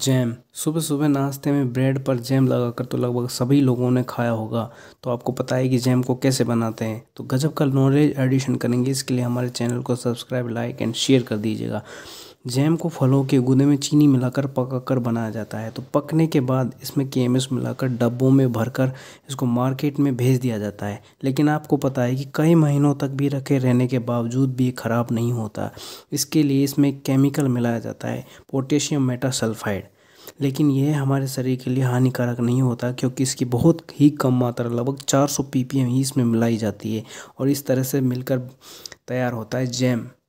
jam सुबह सुबह नाश्ते में ब्रेड पर जैम लगाकर तो लगभग सभी लोगों ने खाया होगा तो आपको पता है कि जैम को कैसे बनाते हैं तो गजब का नॉलेज एडिशन करेंगे इसके लिए हमारे चैनल को सब्सक्राइब लाइक एंड शेयर कर दीजिएगा जैम को फलों के गुदे में चीनी मिलाकर पकाकर बनाया जाता है तो पकने के बाद इसमें के मिलाकर डब्बों में भरकर इसको मार्केट में भेज दिया जाता है लेकिन आपको पता है कि कई महीनों तक भी रखे रहने के बावजूद भी ये ख़राब नहीं होता इसके लिए इसमें केमिकल मिलाया जाता है पोटेशियम मेटासल्फाइड लेकिन यह हमारे शरीर के लिए हानिकारक नहीं होता क्योंकि इसकी बहुत ही कम मात्रा लगभग 400 ppm ही इसमें मिलाई जाती है और इस तरह से मिलकर तैयार होता है जैम